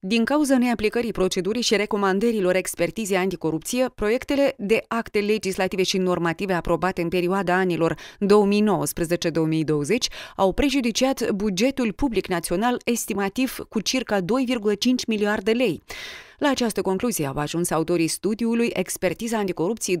Din cauza neaplicării procedurii și recomandărilor expertizei anticorupție, proiectele de acte legislative și normative aprobate în perioada anilor 2019-2020 au prejudiciat bugetul public național estimativ cu circa 2,5 miliarde lei. La această concluzie au ajuns autorii studiului Expertiza anticorupției 2019-2020,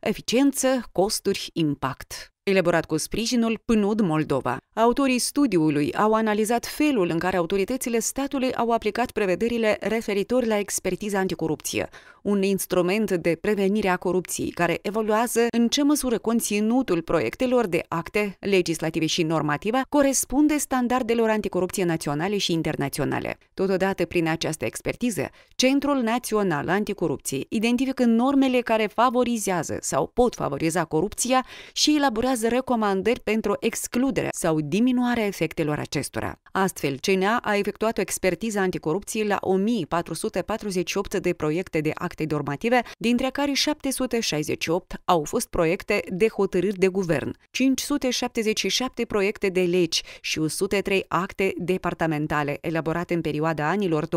eficiență, costuri, impact elaborat cu sprijinul PNUD Moldova. Autorii studiului au analizat felul în care autoritățile statului au aplicat prevederile referitor la expertiza anticorupție, un instrument de prevenire a corupției care evoluează în ce măsură conținutul proiectelor de acte legislative și normative corespunde standardelor anticorupție naționale și internaționale. Totodată, prin această expertiză, Centrul Național Anticorupție identifică normele care favorizează sau pot favoriza corupția și elaborează recomandări pentru excluderea sau diminuarea efectelor acestora. Astfel, CNA a efectuat o expertiză anticorupție la 1448 de proiecte de acte normative, dintre care 768 au fost proiecte de hotărâri de guvern, 577 proiecte de legi și 103 acte departamentale elaborate în perioada anilor 2019-2020.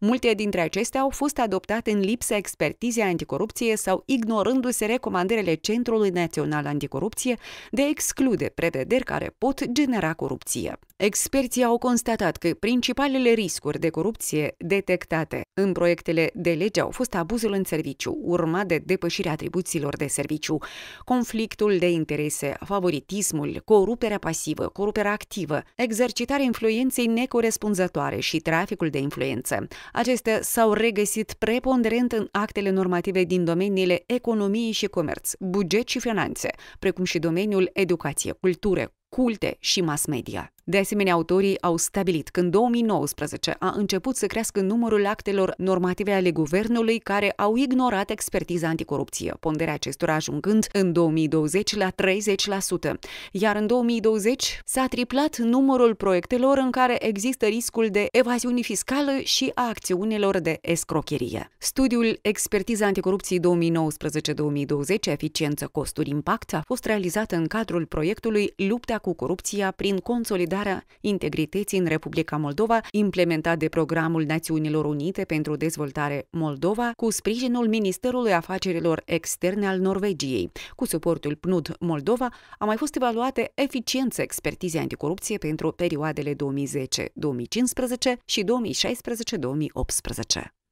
Multe dintre acestea au fost adoptate în lipsa expertizei anticorupție sau ignorându-se recomandările Centrului Național Anticorupție de a exclude prevederi care pot genera corupție corupție. Experții au constatat că principalele riscuri de corupție detectate în proiectele de lege au fost abuzul în serviciu, urmat de depășirea atribuțiilor de serviciu, conflictul de interese, favoritismul, coruperea pasivă, coruperea activă, exercitarea influenței necorespunzătoare și traficul de influență. Acestea s-au regăsit preponderent în actele normative din domeniile economiei și comerț, buget și finanțe, precum și domeniul educație, cultură, culte și mass media. De asemenea, autorii au stabilit că în 2019 a început să crească numărul actelor normative ale guvernului care au ignorat expertiza anticorupție, ponderea acestora ajungând în 2020 la 30%, iar în 2020 s-a triplat numărul proiectelor în care există riscul de evaziune fiscală și a acțiunilor de escrocherie. Studiul Expertiza anticorupției 2019-2020, eficiență, costuri, impact, a fost realizat în cadrul proiectului Lupta cu corupția prin consolidare consolidarea integrității în Republica Moldova, implementat de Programul Națiunilor Unite pentru Dezvoltare Moldova, cu sprijinul Ministerului Afacerilor Externe al Norvegiei. Cu suportul PNUD Moldova a mai fost evaluate eficiența expertizei anticorupție pentru perioadele 2010-2015 și 2016-2018.